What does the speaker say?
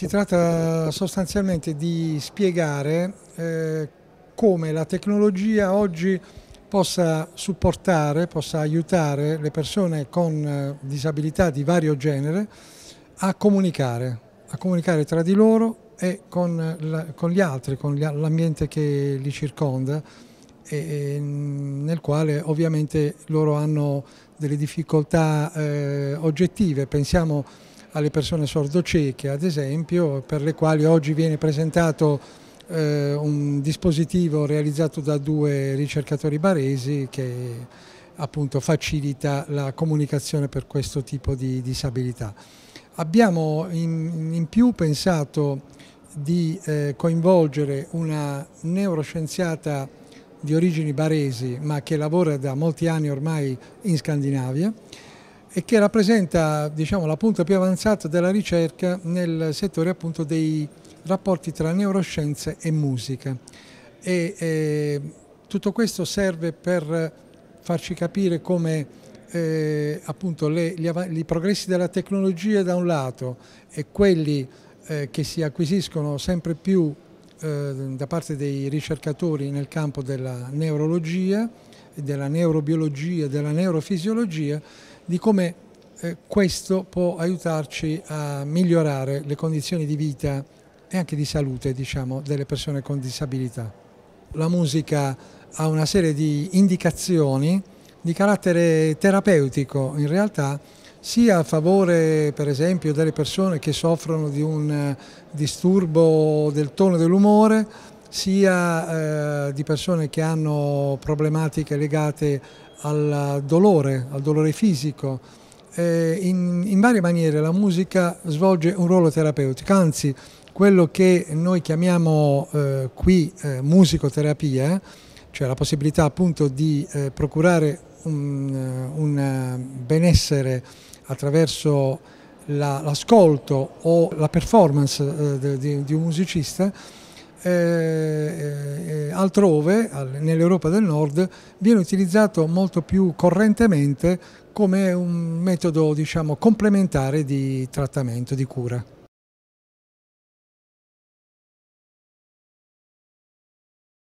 si tratta sostanzialmente di spiegare eh, come la tecnologia oggi possa supportare, possa aiutare le persone con eh, disabilità di vario genere a comunicare, a comunicare tra di loro e con, la, con gli altri, con l'ambiente che li circonda e, e mm, nel quale ovviamente loro hanno delle difficoltà eh, oggettive. Pensiamo alle persone sordocieche, ad esempio, per le quali oggi viene presentato eh, un dispositivo realizzato da due ricercatori baresi che appunto facilita la comunicazione per questo tipo di disabilità. Abbiamo in, in più pensato di eh, coinvolgere una neuroscienziata di origini baresi ma che lavora da molti anni ormai in Scandinavia e che rappresenta diciamo, la punta più avanzata della ricerca nel settore appunto, dei rapporti tra neuroscienze e musica. E, eh, tutto questo serve per farci capire come eh, appunto, le, gli, i progressi della tecnologia da un lato e quelli eh, che si acquisiscono sempre più eh, da parte dei ricercatori nel campo della neurologia, della neurobiologia, della neurofisiologia, di come eh, questo può aiutarci a migliorare le condizioni di vita e anche di salute diciamo, delle persone con disabilità. La musica ha una serie di indicazioni di carattere terapeutico in realtà sia a favore per esempio delle persone che soffrono di un eh, disturbo del tono dell'umore sia eh, di persone che hanno problematiche legate al dolore, al dolore fisico. Eh, in, in varie maniere la musica svolge un ruolo terapeutico, anzi quello che noi chiamiamo eh, qui eh, musicoterapia, cioè la possibilità appunto di eh, procurare un, eh, un, eh, benessere attraverso l'ascolto la, o la performance eh, di, di un musicista, eh, eh, eh, altrove, nell'Europa del Nord, viene utilizzato molto più correntemente come un metodo diciamo, complementare di trattamento, di cura.